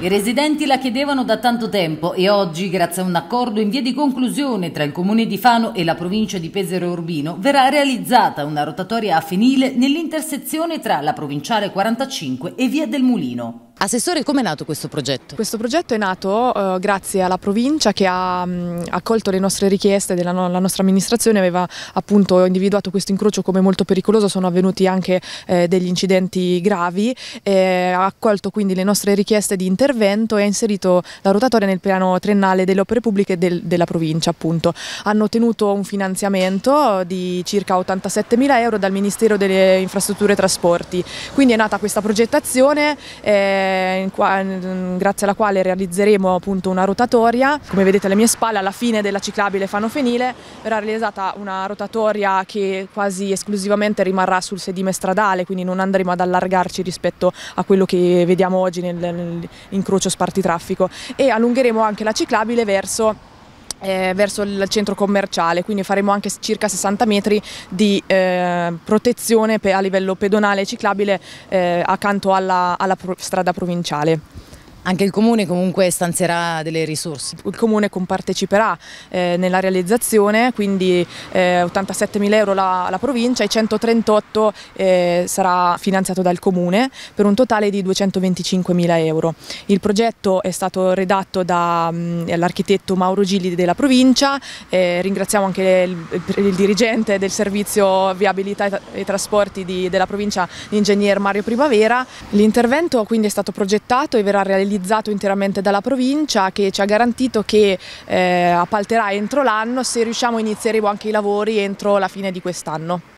I residenti la chiedevano da tanto tempo e oggi, grazie a un accordo in via di conclusione tra il comune di Fano e la provincia di Pesaro Urbino, verrà realizzata una rotatoria a fenile nell'intersezione tra la provinciale 45 e via del Mulino. Assessore, come è nato questo progetto? Questo progetto è nato eh, grazie alla provincia che ha mh, mm, accolto le nostre richieste della no la nostra amministrazione, aveva appunto individuato questo incrocio come molto pericoloso, sono avvenuti anche eh, degli incidenti gravi, eh, ha accolto quindi le nostre richieste di intervento e ha inserito la rotatoria nel piano triennale delle opere pubbliche del della provincia appunto. Hanno ottenuto un finanziamento di circa 87 mila euro dal Ministero delle Infrastrutture e Trasporti, quindi è nata questa progettazione eh, qua, grazie alla quale realizzeremo appunto una rotatoria. Come vedete alle mie spalle alla fine della ciclabile Fenile, verrà realizzata una rotatoria che quasi esclusivamente rimarrà sul sedime stradale, quindi non andremo ad allargarci rispetto a quello che vediamo oggi nell'incrocio nel spartitraffico e allungheremo anche la ciclabile verso eh, verso il centro commerciale, quindi faremo anche circa 60 metri di eh, protezione a livello pedonale e ciclabile eh, accanto alla, alla strada provinciale. Anche il Comune comunque stanzierà delle risorse. Il Comune comparteciperà eh, nella realizzazione, quindi eh, 87 mila euro la, la, provincia e 138 eh, sarà finanziato dal Comune per un totale di 225 mila euro. Il progetto è stato redatto dall'architetto mm, Mauro Gilli della provincia, eh, ringraziamo anche il, il, dirigente del servizio viabilità e, e trasporti di, della provincia, l'ingegner Mario Primavera. L'intervento quindi è stato progettato e verrà realizzato realizzato interamente dalla provincia che ci ha garantito che eh, appalterà entro l'anno se riusciamo inizieremo anche i lavori entro la fine di quest'anno.